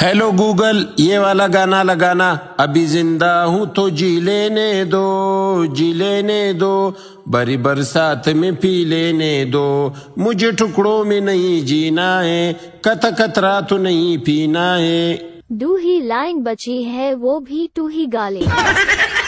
hello Google ये वाला गाना लगाना अभी जिंदा हूँ तो जी लेने दो जी लेने दो बरी बरसात में पी लेने दो मुझे टुकड़ों में नहीं जीना है कत कतरा तो नहीं पीना है दू ही लाइन बची है वो भी टू ही गाले